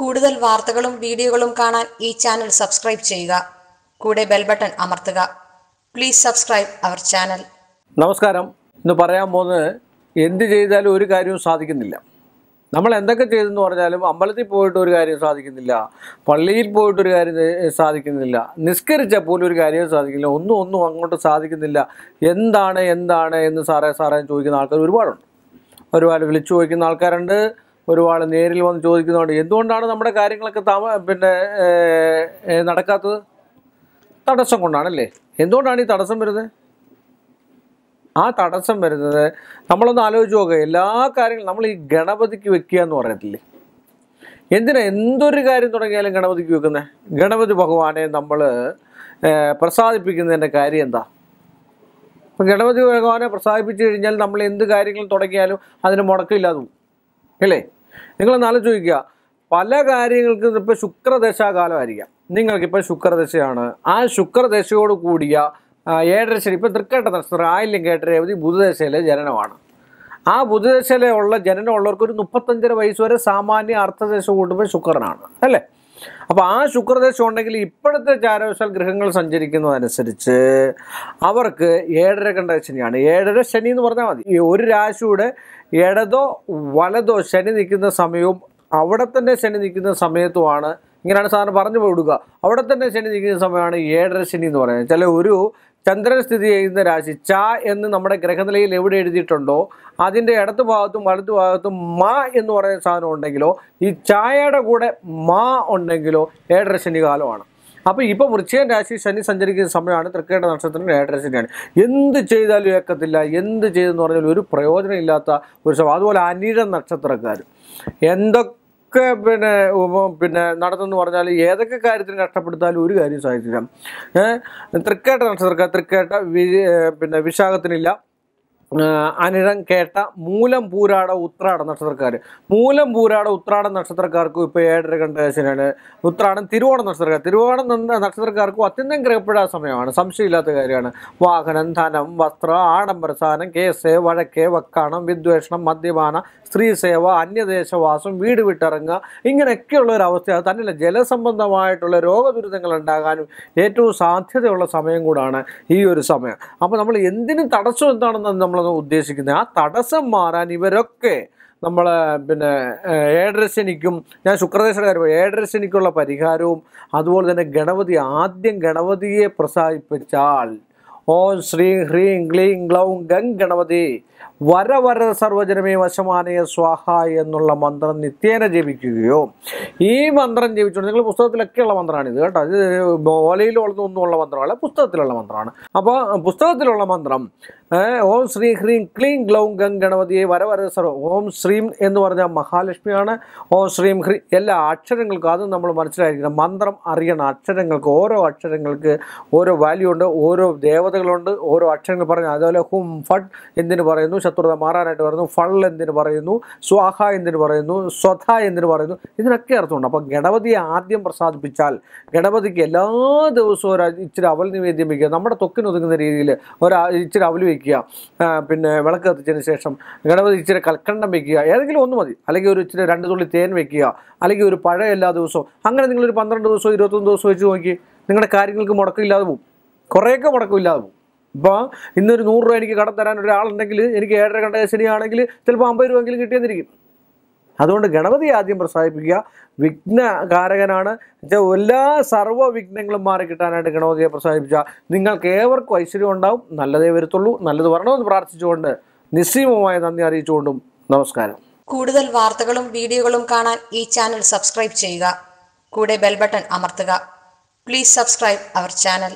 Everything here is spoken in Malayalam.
കൂടുതൽ വാർത്തകളും വീഡിയോകളും കാണാൻ ഈ ചാനൽ സബ്സ്ക്രൈബ് ചെയ്യുക കൂടെ ബെൽ ബട്ടൺ അമർത്തുക പ്ലീസ് സബ്സ്ക്രൈബ് അവർ ചാനൽ നമസ്കാരം ഇന്ന് പറയാൻ പോകുന്നത് എന്ത് ചെയ്താലും ഒരു കാര്യവും സാധിക്കുന്നില്ല നമ്മൾ എന്തൊക്കെ ചെയ്തെന്ന് പറഞ്ഞാലും അമ്പലത്തിൽ പോയിട്ട് ഒരു കാര്യം സാധിക്കുന്നില്ല പള്ളിയിൽ പോയിട്ട് ഒരു കാര്യം സാധിക്കുന്നില്ല നിസ്കരിച്ചാൽ പോലും ഒരു കാര്യവും സാധിക്കുന്നില്ല ഒന്നും ഒന്നും അങ്ങോട്ട് സാധിക്കുന്നില്ല എന്താണ് എന്താണ് എന്ന് സാറേ സാറേ ചോദിക്കുന്ന ആൾക്കാർ ഒരുപാടുണ്ട് ഒരുപാട് വിളിച്ചു ചോദിക്കുന്ന ആൾക്കാരുണ്ട് ഒരുപാട് നേരിൽ വന്ന് ചോദിക്കുന്നുണ്ട് എന്തുകൊണ്ടാണ് നമ്മുടെ കാര്യങ്ങളൊക്കെ താമ പിന്നെ നടക്കാത്തത് തടസ്സം കൊണ്ടാണല്ലേ എന്തുകൊണ്ടാണ് ഈ തടസ്സം വരുന്നത് ആ തടസ്സം വരുന്നത് നമ്മളൊന്ന് ആലോചിച്ച് നോക്കുക എല്ലാ കാര്യങ്ങളും നമ്മൾ ഈ ഗണപതിക്ക് വെക്കുക എന്ന് പറയത്തില്ലേ എന്തിനാ എന്തൊരു കാര്യം തുടങ്ങിയാലും ഗണപതിക്ക് വെക്കുന്നത് ഗണപതി ഭഗവാനെ നമ്മൾ പ്രസാദിപ്പിക്കുന്നതിൻ്റെ കാര്യം എന്താ ഗണപതി ഭഗവാനെ പ്രസാദിപ്പിച്ചു കഴിഞ്ഞാൽ നമ്മൾ എന്ത് കാര്യങ്ങൾ തുടങ്ങിയാലും അതിന് മുടക്കമില്ലാതും അല്ലേ നിങ്ങളൊന്ന് ആലോചിക്കുക പല കാര്യങ്ങൾക്കും ഇപ്പോൾ ശുക്രദശാകാലമായിരിക്കാം നിങ്ങൾക്കിപ്പോൾ ശുക്രദശയാണ് ആ ശുക്രദശയോട് കൂടിയ ഏഴര ഇപ്പോൾ തൃക്കേട്ട നക്ഷത്രം ആയില്യം കേട്ടരേവതി ബുധദശയിലെ ജനനമാണ് ആ ബുധദശയിലെ ഉള്ള ഉള്ളവർക്ക് ഒരു മുപ്പത്തഞ്ചര വയസ്സ് വരെ സാമാന്യ അർത്ഥദശ കൂട്ടുമ്പോൾ ശുക്രനാണ് അല്ലേ അപ്പോൾ ആ ശുക്രദേശം ഉണ്ടെങ്കിൽ ഇപ്പോഴത്തെ ചാരവശാൽ ഗ്രഹങ്ങൾ സഞ്ചരിക്കുന്നതനുസരിച്ച് അവർക്ക് ഏഴര കണ്ട ശനിയാണ് ഏഴര ശനി എന്ന് പറഞ്ഞാൽ മതി ഈ ഒരു രാശിയുടെ ഇടതോ വലതോ ശനി നിൽക്കുന്ന സമയവും അവിടെ തന്നെ ശനി നിൽക്കുന്ന സമയത്തുമാണ് ഇങ്ങനെയാണ് സാറിന് പറഞ്ഞു വിടുക അവിടെ തന്നെ ശനി നിൽക്കുന്ന സമയമാണ് ഏഴര ശനി എന്ന് പറയുന്നത് ചില ഒരു ചന്ദ്രൻ സ്ഥിതി ചെയ്യുന്ന രാശി ച എന്ന് നമ്മുടെ ഗ്രഹനിലയിൽ എവിടെ എഴുതിയിട്ടുണ്ടോ അതിൻ്റെ ഇടത്തു ഭാഗത്തും വലത്തു ഭാഗത്തും മാ എന്ന് പറയുന്ന സാധനം ഉണ്ടെങ്കിലോ ഈ ചായയുടെ കൂടെ മാ ഉണ്ടെങ്കിലോ ഏഴര ശനി കാലമാണ് അപ്പോൾ ഇപ്പോൾ വൃശ്ചികൻ രാശി ശനി സഞ്ചരിക്കുന്ന സമയമാണ് തൃക്കേട നക്ഷത്രത്തിന് ഏഴര ശനിയാണ് എന്ത് ചെയ്താലും ഏക്കത്തില്ല എന്ത് ചെയ്തെന്ന് പറഞ്ഞാൽ ഒരു പ്രയോജനമില്ലാത്ത ഒരു സ്വഭാവം അതുപോലെ അനിഴ നക്ഷത്രക്കാർ എന്തൊക്കെ ഒക്കെ പിന്നെ പിന്നെ നടത്തുന്നു പറഞ്ഞാൽ ഏതൊക്കെ കാര്യത്തിന് കഷ്ടപ്പെടുത്താലും ഒരു കാര്യം സാധിച്ചില്ല തൃക്കേട്ട നക്ഷത്രക്കാർ തൃക്കേട്ട പിന്നെ വിശാഖത്തിനില്ല അനിഴം കേട്ട മൂലം പൂരാട ഉത്രാട നക്ഷത്രക്കാർ മൂലം പൂരാട ഉത്രാട നക്ഷത്രക്കാർക്കും ഇപ്പോൾ ഏഴര കണ്ട ശനിയാണ് ഉത്രാടം തിരുവോണം നക്ഷത്രക്കാർ തിരുവോണം നക്ഷത്രക്കാർക്കും അത്യന്തം ഗ്രഹപ്പെടാ സമയമാണ് സംശയമില്ലാത്ത കാര്യമാണ് വാഹനം ധനം വസ്ത്ര ആഡംബര സാധനം കേസ് വഴക്ക് വക്കാണം വിദ്വേഷണം സ്ത്രീ സ്ത്രീസേവ അന്യദേശവാസം വീട് വിട്ടിറങ്ങുക ഇങ്ങനെയൊക്കെയുള്ള ഒരു അവസ്ഥയാണ് തന്നെയല്ല ജലസംബന്ധമായിട്ടുള്ള രോഗദുരിതങ്ങൾ ഉണ്ടാകാനും ഏറ്റവും സാധ്യതയുള്ള സമയം കൂടാണ് ഈ ഒരു സമയം അപ്പോൾ നമ്മൾ എന്തിനും തടസ്സം എന്താണെന്ന് നമ്മൾ എന്താണോ ഉദ്ദേശിക്കുന്നത് ആ തടസ്സം മാറാൻ ഇവരൊക്കെ നമ്മൾ പിന്നെ ഏഴരശനിക്കും ഞാൻ ശുക്രദേശയുടെ കാര്യം ഏഴരശനിക്കുള്ള പരിഹാരവും അതുപോലെ തന്നെ ഗണപതി ആദ്യം ഗണപതിയെ പ്രസാദിപ്പിച്ചാൽ ഓം ശ്രീ ഹ്രീം ക്ലീം ഗ്ലൗം ഗംഗ് ഗണപതി വര വര സർവജനമേ വശമാനയ സ്വാഹ എന്നുള്ള മന്ത്രം നിത്യേന ജപിക്കുകയോ ഈ മന്ത്രം ജപിച്ചുകൊണ്ട് നിങ്ങൾ പുസ്തകത്തിലൊക്കെയുള്ള ഇത് കേട്ടോ ഇത് ഓലയിലുള്ള ഒന്നുമുള്ള മന്ത്രമല്ല പുസ്തകത്തിലുള്ള മന്ത്രമാണ് അപ്പോൾ പുസ്തകത്തിലുള്ള മന്ത്രം ഓം ശ്രീ ഹ്രീം ക്ലീം ഗ്ലൗം ഗം ഗണപതിയെ വരവര ഓം ശ്രീം എന്ന് പറഞ്ഞാൽ മഹാലക്ഷ്മിയാണ് ഓം ശ്രീം ഹ്രീ എല്ലാ അക്ഷരങ്ങൾക്കും അതും നമ്മൾ മനസ്സിലായിരിക്കണം മന്ത്രം അറിയണം അക്ഷരങ്ങൾക്ക് ഓരോ അക്ഷരങ്ങൾക്ക് ഓരോ വാല്യൂ ഉണ്ട് ഓരോ ദേവതകളുണ്ട് ഓരോ അക്ഷരങ്ങൾ പറഞ്ഞു അതുപോലെ ഹും ഫഡ് എന്തിന് പറയുന്നു ശത്രുത മാറാനായിട്ട് പറയുന്നു ഫൾ എന്തിന് പറയുന്നു സ്വാഹ എന്തിന് പറയുന്നു സ്വധ എന്തിന് പറയുന്നു ഇതിനൊക്കെ അർത്ഥമുണ്ട് അപ്പോൾ ഗണപതിയെ ആദ്യം പ്രസാദിപ്പിച്ചാൽ ഗണപതിക്ക് എല്ലാ ദിവസവും ഒരു ഇച്ചിരി അവൽ നിവേദ്യം വയ്ക്കുക നമ്മുടെ തൊക്കിനൊതുങ്ങുന്ന രീതിയിൽ ഒരു ഇച്ചിരി അവൽ വയ്ക്കുക വയ്ക്കുക പിന്നെ വിളക്ക് കത്തിച്ചതിന് ശേഷം ഗണപതി ഇച്ചിരി കൽക്കണ്ടം വയ്ക്കുക ഏതെങ്കിലും ഒന്ന് മതി അല്ലെങ്കിൽ ഒരു ഇച്ചിരി രണ്ട് തുള്ളി തേൻ വയ്ക്കുക അല്ലെങ്കിൽ ഒരു പഴം എല്ലാ ദിവസവും അങ്ങനെ നിങ്ങളൊരു പന്ത്രണ്ട് ദിവസം ഇരുപത്തൊന്ന് ദിവസം വെച്ച് നോക്കി നിങ്ങളുടെ കാര്യങ്ങൾക്ക് മുടക്കമില്ലാതെ പോവും കുറേയൊക്കെ മുടക്കമില്ലാതെ പോവും ഇപ്പോൾ ഇന്നൊരു നൂറ് രൂപ എനിക്ക് കടം തരാൻ ഒരാളുണ്ടെങ്കിൽ എനിക്ക് ഏഴര കണ്ട ശനിയാണെങ്കിൽ ചിലപ്പോൾ അമ്പത് രൂപ എങ്കിലും കിട്ടിയെന്നിരിക്കും അതുകൊണ്ട് ഗണപതി ആദ്യം പ്രസാദിപ്പിക്കുക വിഘ്നകാരകനാണ് എല്ലാ സർവ്വ വിഘ്നങ്ങളും മാറിക്കിട്ടാനായിട്ട് ഗണപതിയെ പ്രസാദിപ്പിച്ച നിങ്ങൾക്ക് ഏവർക്കും ഐശ്വര്യം ഉണ്ടാവും നല്ലതേ വരത്തുള്ളൂ നല്ലത് വരണമെന്ന് പ്രാർത്ഥിച്ചുകൊണ്ട് നിസ്സീമമായ നന്ദി അറിയിച്ചുകൊണ്ടും നമസ്കാരം കൂടുതൽ വാർത്തകളും വീഡിയോകളും കാണാൻ ഈ ചാനൽ സബ്സ്ക്രൈബ് ചെയ്യുക കൂടെ ബെൽബട്ടൺ അമർത്തുക പ്ലീസ് സബ്സ്ക്രൈബ് അവർ ചാനൽ